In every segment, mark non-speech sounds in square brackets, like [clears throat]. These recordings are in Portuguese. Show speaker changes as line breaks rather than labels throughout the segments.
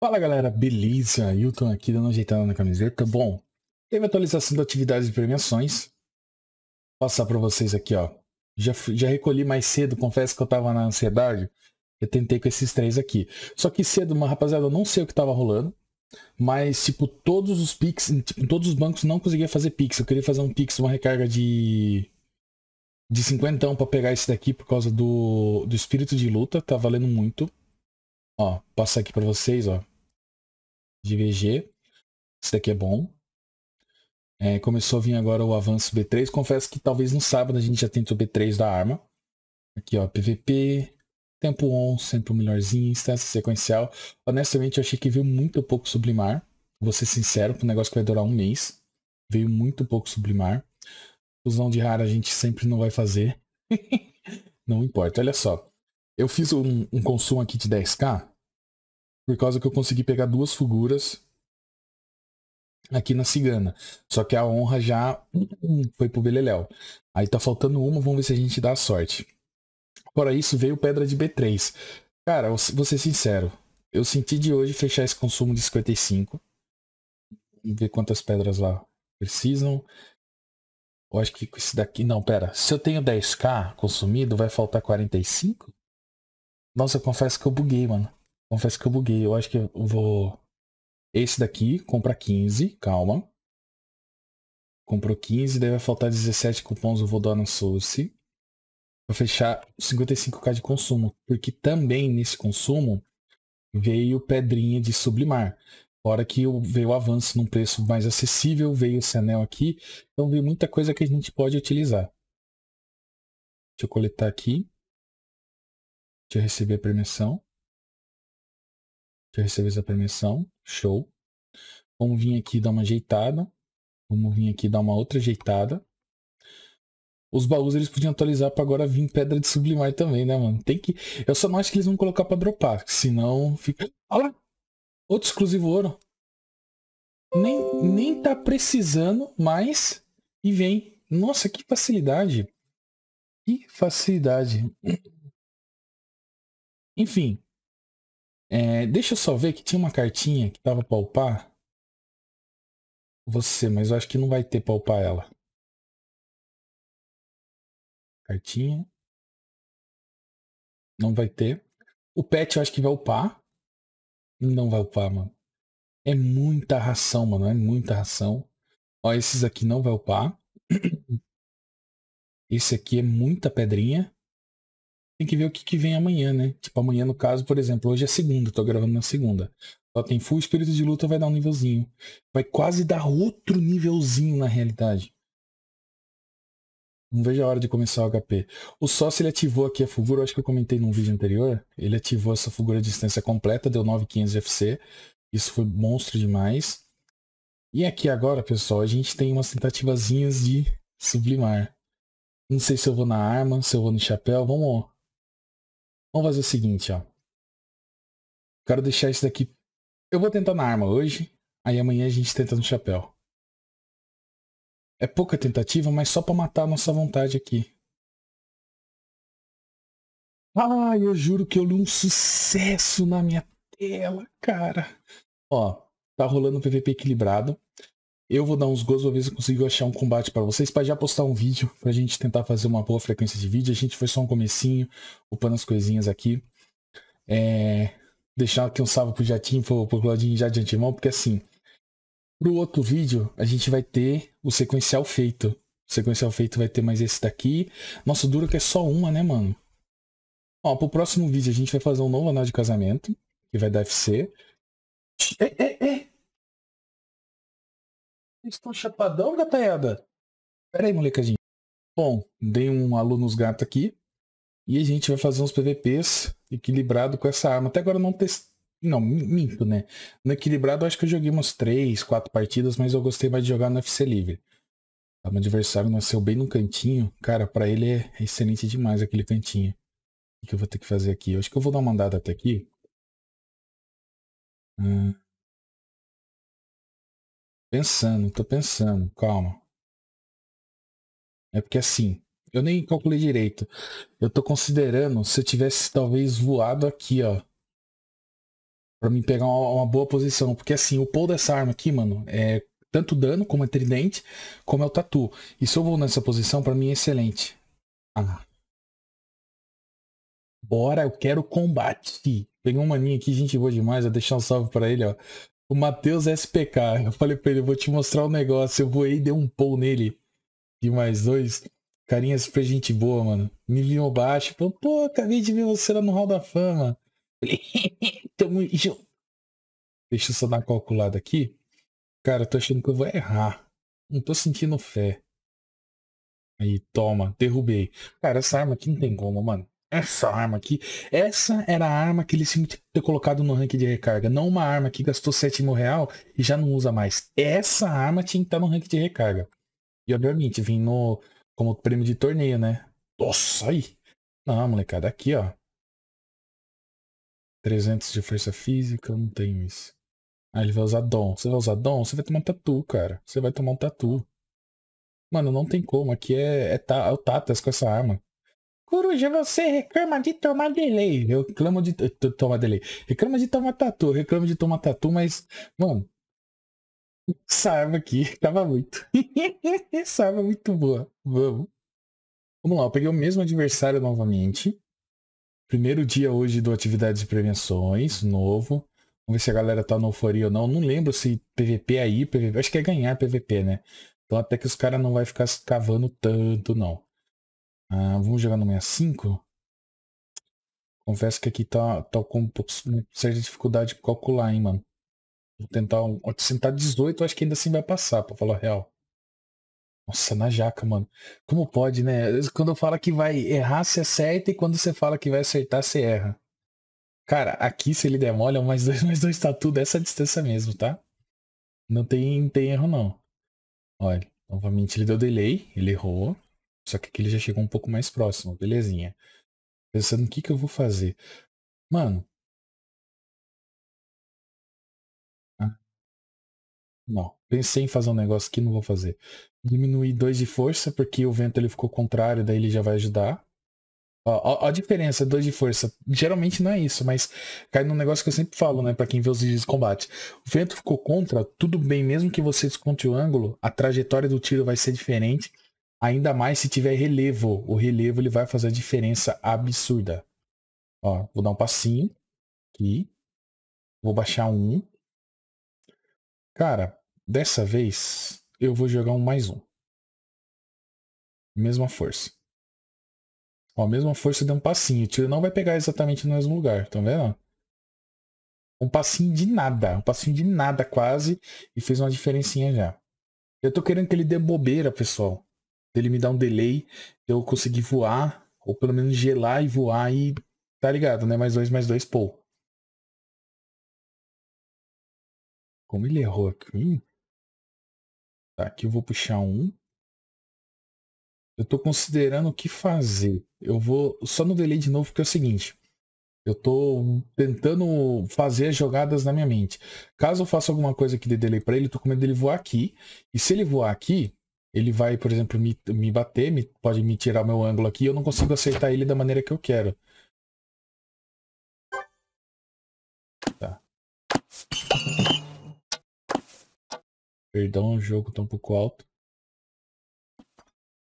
Fala galera, beleza? Hilton aqui dando ajeitada na camiseta. Bom,
teve atualização da atividade de premiações. Vou passar para vocês aqui, ó. Já, já recolhi mais cedo, confesso que eu tava na ansiedade. Eu tentei com esses três aqui. Só que cedo, uma rapaziada, eu não sei o que tava rolando. Mas, tipo, todos os Pix, tipo, todos os bancos não conseguia fazer Pix. Eu queria fazer um Pix, uma recarga de. De 50 para pegar esse daqui por causa do, do espírito de luta, tá valendo muito. Ó, passar aqui para vocês, ó. de VG Esse daqui é bom. É, começou a vir agora o avanço B3. Confesso que talvez no sábado a gente já tente o B3 da arma. Aqui, ó, PVP, tempo on, sempre o melhorzinho, instância sequencial. Honestamente, eu achei que veio muito pouco sublimar. Vou ser sincero, com um negócio que vai durar um mês. Veio muito pouco sublimar. Fusão de rara a gente sempre não vai fazer. [laughs] não importa. Olha só. Eu fiz um, um consumo aqui de 10k por causa que eu consegui pegar duas figuras aqui na Cigana. Só que a honra já hum, hum, foi pro Beleléu. Aí tá faltando uma, vamos ver se a gente dá a sorte. Fora isso, veio Pedra de B3. Cara, vou ser sincero. Eu senti de hoje fechar esse consumo de 55. Vamos ver quantas pedras lá precisam. Eu acho que com esse daqui... Não, pera. Se eu tenho 10k consumido, vai faltar 45? Nossa, eu confesso que eu buguei, mano. Confesso que eu buguei. Eu acho que eu vou. Esse daqui, compra 15, calma. Comprou 15, daí vai faltar 17 cupons, eu vou dar no Source. Vou fechar 55k de consumo. Porque também nesse consumo veio pedrinha de sublimar. Hora que veio avanço num preço mais acessível,
veio esse anel aqui. Então veio muita coisa que a gente pode utilizar. Deixa eu coletar aqui. Deixa eu receber a permissão que eu recebi essa permissão. Show. Vamos vir aqui dar uma ajeitada.
Vamos vir aqui dar uma outra ajeitada. Os baús eles podiam atualizar para agora vir pedra de sublimar também, né, mano? Tem que. Eu só não acho que eles vão colocar para dropar, senão fica. Olha lá! Outro exclusivo ouro. Nem, nem tá
precisando mais e vem. Nossa, que facilidade! Que facilidade. Enfim, é, deixa eu só ver que tinha uma cartinha que tava pra upar. Você, mas eu acho que não vai ter pra upar ela. Cartinha. Não vai ter. O pet eu acho que vai upar. Não vai upar, mano. É muita ração, mano. É muita ração.
Ó, esses aqui não vai upar. [clears throat] Esse aqui é muita pedrinha tem que ver o que, que, vem amanhã, né? Tipo, amanhã, no caso, por exemplo, hoje é segunda, tô gravando na segunda. Só tem full espírito de luta, vai dar um nívelzinho. Vai quase dar outro nívelzinho na realidade. Não vejo a hora de começar o HP. O sócio ele ativou aqui a fulgura, acho que eu comentei num vídeo anterior. Ele ativou essa fulgura de distância completa, deu 9.500 FC. Isso foi monstro demais. E aqui agora, pessoal, a gente tem umas tentativazinhas de sublimar. Não sei se eu vou na arma, se eu vou no chapéu. Vamos Vamos fazer o seguinte, ó. Quero deixar isso daqui. Eu vou tentar na arma hoje, aí amanhã a gente tenta no chapéu.
É pouca tentativa, mas só para matar a nossa vontade aqui. Ah, eu juro que eu li um sucesso na minha tela,
cara. Ó, tá rolando um PVP equilibrado. Eu vou dar uns gols, vou ver se eu consigo achar um combate para vocês, para já postar um vídeo, para a gente tentar fazer uma boa frequência de vídeo. A gente foi só um comecinho, upando as coisinhas aqui. É... Deixar aqui um salve pro Jatinho, pro, pro Claudinho já de antemão, porque assim, pro outro vídeo a gente vai ter o sequencial feito. O sequencial feito vai ter mais esse daqui. Nossa, duro é que é só
uma, né, mano? Ó, pro próximo vídeo a gente vai fazer um novo anel de casamento, que vai dar FC. ei, é, ei! É, estão chapadão, gataiada? Pera aí, molecadinho. Bom, dei um aluno nos gatos
aqui. E a gente vai fazer uns PVPs equilibrado com essa arma. Até agora eu não testei. Não, minto, né? No equilibrado eu acho que eu joguei umas 3, 4 partidas, mas eu gostei mais de jogar no FC Livre. O tá, meu adversário nasceu bem no cantinho. Cara, para ele é, é excelente
demais aquele cantinho. O que eu vou ter que fazer aqui? Eu acho que eu vou dar uma andada até aqui. Hum. Pensando, tô pensando, calma. É porque assim, eu nem calculei direito.
Eu tô considerando se eu tivesse talvez voado aqui, ó. Pra mim pegar uma, uma boa posição. Porque assim, o pull dessa arma aqui, mano, é tanto dano como é tridente, como é o tatu. E se eu vou nessa posição, pra mim é excelente. Ah. Bora, eu quero combate. Peguei um maninho aqui, gente boa demais. Vou deixar um salve pra ele, ó o Matheus SPK. Eu falei pra ele, vou te mostrar um negócio. Eu voei e dei um pull nele. De mais dois. Carinha super gente boa, mano. Me viu baixo. Falou, pô, acabei de ver você lá no Hall da Fama. Falei, [laughs] tamo junto. Deixa eu só dar uma calculada aqui. Cara, eu tô achando que eu vou errar. Não tô sentindo fé. Aí, toma, derrubei. Cara, essa arma aqui não tem como, mano essa arma aqui, essa era a arma que eles tinham que ter colocado no ranking de recarga, não uma arma que gastou 7 mil real e já não usa mais. Essa arma tinha que estar no ranking de recarga. E obviamente, vim no, como prêmio de torneio, né? Nossa, aí! Não, molecada, aqui, ó. 300 de força física, não tenho isso. Aí ah, ele vai usar dom. Você vai usar dom? Você vai tomar um tatu, cara. Você vai tomar um tatu. Mano, não tem como. Aqui é, é, é o Tatas com essa arma. Coruja, você reclama de tomar delay. Eu reclamo de tomar delay. Reclama de tomar tatu, reclamo de tomar tatu, mas, mano, arma aqui, [laughs] tava muito. é [laughs] muito boa. Vamos. Vamos lá, eu peguei o mesmo adversário novamente. Primeiro dia hoje do atividade de prevenções, novo. Vamos ver se a galera tá no euforia ou não. Não lembro se PVP é aí, PVP. Acho que é ganhar PVP, né? Então até que os caras não vai ficar cavando tanto, não. Ah, vamos jogar no 65? Confesso que aqui tá, tá com um pouco, uma certa dificuldade de calcular, hein, mano. Vou tentar um. 818, tá acho que ainda assim vai passar, para falar a real. Nossa, na jaca, mano. Como pode, né? Quando eu falo que vai errar, você acerta, e quando você fala que vai acertar, você erra. Cara, aqui se ele um é mais dois, [laughs] mais dois tá tudo essa distância mesmo, tá? Não tem, tem erro, não. Olha, novamente ele deu delay, ele errou. Só que aqui ele já chegou um pouco mais próximo,
belezinha. Pensando o que, que eu vou fazer. Mano. Ah. Não. Pensei em fazer um negócio que não
vou fazer. Diminuir 2 de força, porque o vento ele ficou contrário, daí ele já vai ajudar. Ó, ó, ó a diferença, 2 de força. Geralmente não é isso, mas cai num negócio que eu sempre falo, né? Pra quem vê os vídeos de combate. O vento ficou contra, tudo bem, mesmo que você desconte o ângulo, a trajetória do tiro vai ser diferente. Ainda mais se tiver relevo. O relevo ele vai fazer a diferença absurda. Ó, vou dar um passinho aqui.
Vou baixar um. Cara, dessa vez eu vou jogar um mais um. Mesma força. Ó, mesma força de um passinho. O tiro não vai pegar exatamente no mesmo lugar, tá vendo?
Um passinho de nada. Um passinho de nada quase. E fez uma diferencinha já. Eu tô querendo que ele dê bobeira, pessoal dele me dar um delay, eu conseguir voar, ou
pelo menos gelar e voar e tá ligado, né? Mais dois, mais dois, pô. Como ele errou aqui. Tá, aqui eu vou puxar um. Eu tô considerando o que fazer. Eu
vou só no delay de novo, porque é o seguinte. Eu tô tentando fazer as jogadas na minha mente. Caso eu faça alguma coisa que dê delay para ele, eu tô com medo dele voar aqui. E se ele voar aqui, ele vai, por exemplo, me, me bater, me, pode me tirar meu ângulo aqui, eu não consigo acertar
ele da maneira que eu quero. Tá. Perdão, o jogo tá um pouco alto.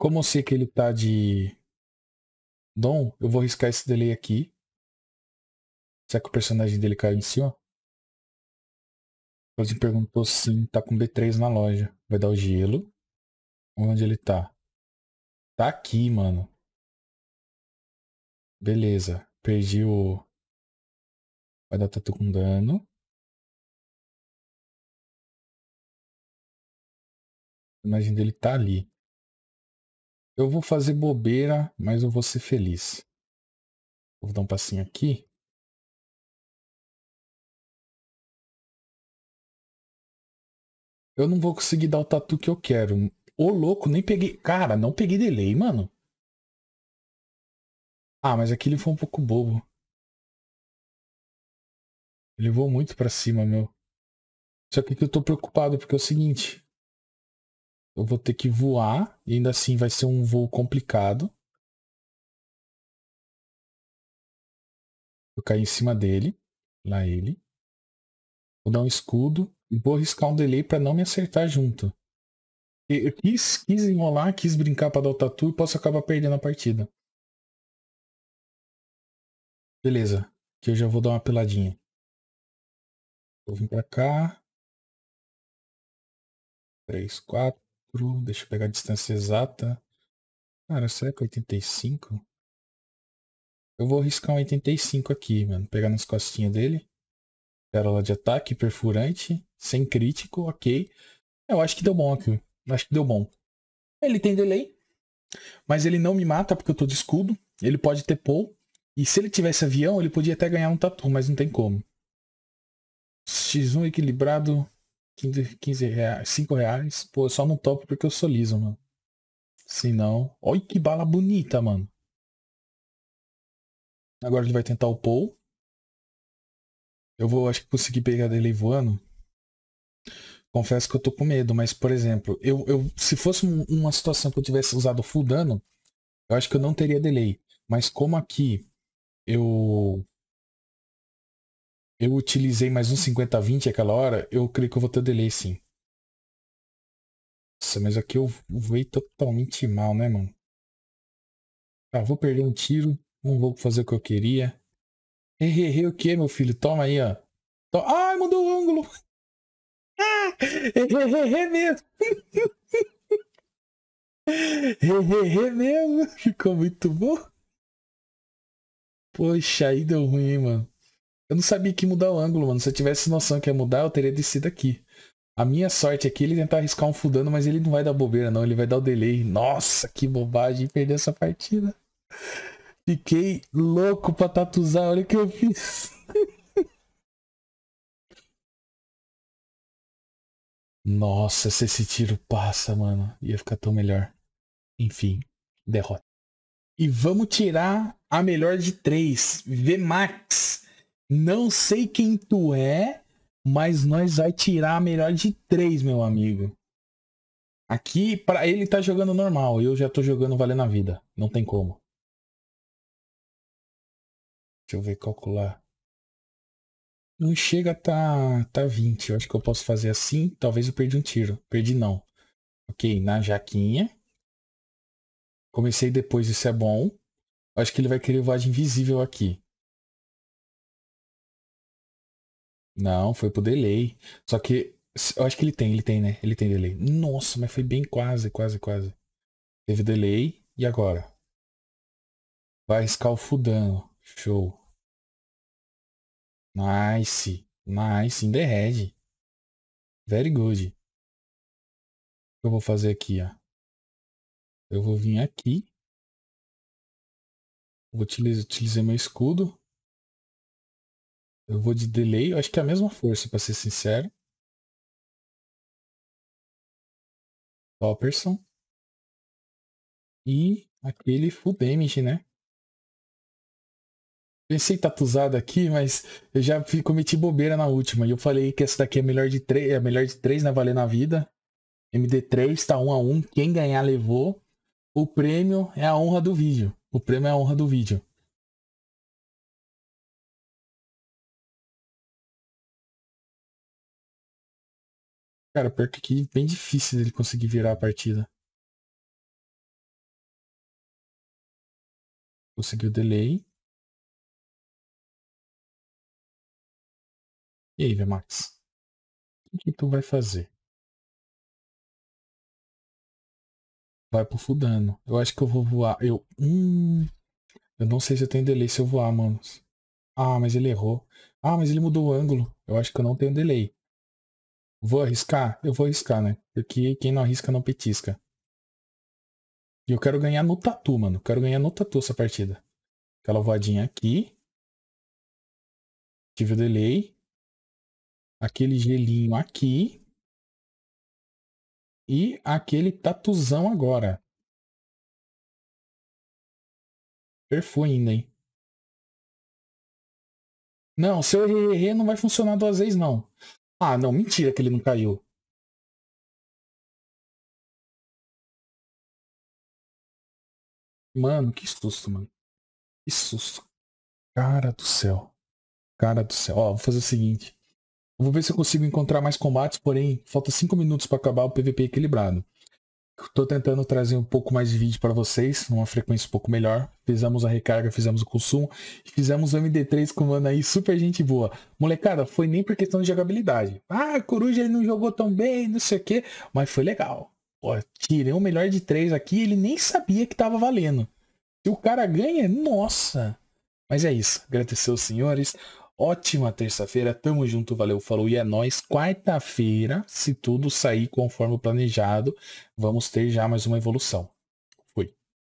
Como eu sei que ele tá de dom, eu vou riscar esse delay aqui. Será que o personagem dele caiu em cima? Você perguntou sim, tá com B3 na loja. Vai dar o gelo. Onde ele tá? Tá aqui, mano. Beleza. Perdi o... Vai dar tatu com dano. A imagem dele tá ali. Eu vou fazer bobeira, mas eu vou ser feliz. Vou dar um passinho aqui. Eu não vou conseguir dar o tatu que eu quero. Ô, louco, nem peguei. Cara, não peguei delay, mano. Ah, mas aqui ele foi um pouco bobo. Ele voou muito pra cima, meu. Só que eu tô preocupado, porque é o seguinte. Eu vou ter que voar, e ainda assim vai ser um voo complicado. Eu caí em cima dele. Lá ele. Vou dar um escudo e vou arriscar um delay pra não me acertar junto. Eu quis, quis enrolar, quis brincar pra dar o tatu e posso acabar perdendo a partida. Beleza, que eu já vou dar uma peladinha. Vou vir pra cá. 3, 4. Deixa eu pegar a distância exata. Cara, será que 85?
É eu vou riscar um 85 aqui, mano. Pegar nas costinhas dele. Pérola de ataque, perfurante. Sem crítico, ok. Eu acho que deu bom aqui. Acho que deu bom. Ele tem delay, mas ele não me mata porque eu tô de escudo. Ele pode ter pull. E se ele tivesse avião, ele podia até ganhar um tatu, mas não tem como. X1 equilibrado, 15 reais, 5 reais. Pô, só no
top porque eu sou liso, mano. Se não... Olha que bala bonita, mano. Agora ele vai tentar o pull. Eu vou, acho que, conseguir pegar dele voando confesso que eu tô com medo, mas, por exemplo, eu,
eu se fosse uma situação que eu tivesse usado full dano, eu acho que eu não teria delay.
Mas como aqui eu eu utilizei mais um 50-20 aquela hora, eu creio que eu vou ter delay sim.
Nossa, mas aqui eu voei totalmente mal, né, mano? Tá, ah, vou perder um tiro, não vou fazer o que eu queria. Errei, errei o que, meu filho? Toma aí, ó. To ah! Hehehe mesmo. Hehehe mesmo. Ficou muito bom. Poxa, aí deu ruim, hein, mano. Eu não sabia que mudar o ângulo, mano. Se eu tivesse noção que ia mudar, eu teria descido aqui. A minha sorte aqui, é ele tentar arriscar um fudano, mas ele não vai dar bobeira, não. Ele vai dar o delay. Nossa, que bobagem. Perdeu essa partida.
Fiquei louco pra tatuzar. Olha o que eu fiz. Nossa, se esse tiro passa, mano, ia ficar tão melhor. Enfim, derrota. E vamos tirar
a melhor de três. VMAX. Não sei quem tu é, mas nós vai tirar a melhor de três, meu amigo.
Aqui, para ele tá jogando normal. Eu já tô jogando valendo a vida. Não tem como. Deixa eu ver calcular. Não chega tá, tá 20. Eu acho que eu posso fazer assim. Talvez eu perdi um tiro. Perdi não. Ok, na jaquinha. Comecei depois, isso é bom. Acho que ele vai querer voar de invisível aqui.
Não, foi pro delay. Só que. Eu acho que ele tem, ele tem, né? Ele tem delay. Nossa, mas foi
bem quase, quase, quase. Teve delay. E agora? Vai escalfudando. Show. Nice. Nice. In the head. Very good. O que eu vou fazer aqui, ó? Eu vou vir aqui. Vou utilizar, utilizar meu escudo. Eu vou de delay. Eu acho que é a mesma força, para ser sincero. Topperson. E aquele full damage, né? Pensei tatuzado aqui, mas eu já cometi bobeira na
última. E eu falei que essa daqui é melhor de três, é melhor de três né? Valer na Vida. MD3
tá 1 um a 1 um. Quem ganhar levou. O prêmio é a honra do vídeo. O prêmio é a honra do vídeo. Cara, pior que aqui bem difícil ele conseguir virar a partida. Conseguiu delay. E aí, Max, O que tu vai fazer? Vai pro Fudano. Eu acho que eu vou voar. Eu. Hum.
Eu não sei se eu tenho delay se eu voar, mano. Ah, mas ele errou. Ah, mas ele mudou o ângulo. Eu acho que eu não tenho delay. Vou arriscar? Eu vou arriscar, né? Porque quem não arrisca não
petisca. E eu quero ganhar no tatu, mano. Quero ganhar no tatu essa partida. Aquela voadinha aqui. Tive o delay aquele gelinho aqui e aquele tatuzão agora. Perfume ainda, hein? Não, seu RRR não vai funcionar duas vezes, não. Ah, não, mentira que ele não caiu. Mano, que susto, mano. Que susto. Cara do céu. Cara do céu. Ó, vou fazer o seguinte
vou ver se eu consigo encontrar mais combates, porém, falta 5 minutos para acabar o PVP equilibrado. Estou tentando trazer um pouco mais de vídeo para vocês, numa frequência um pouco melhor. Fizemos a recarga, fizemos o consumo, fizemos o MD3 com o mano aí, super gente boa. Molecada, foi nem por questão de jogabilidade. Ah, Coruja ele não jogou tão bem, não sei o quê, mas foi legal. Ó, tirei o melhor de três aqui, ele nem sabia que estava valendo. Se o cara ganha, nossa! Mas é isso. Agradecer os senhores. Ótima terça-feira, tamo junto, valeu, falou e é nós. Quarta-feira, se tudo sair conforme o planejado, vamos ter já mais uma evolução.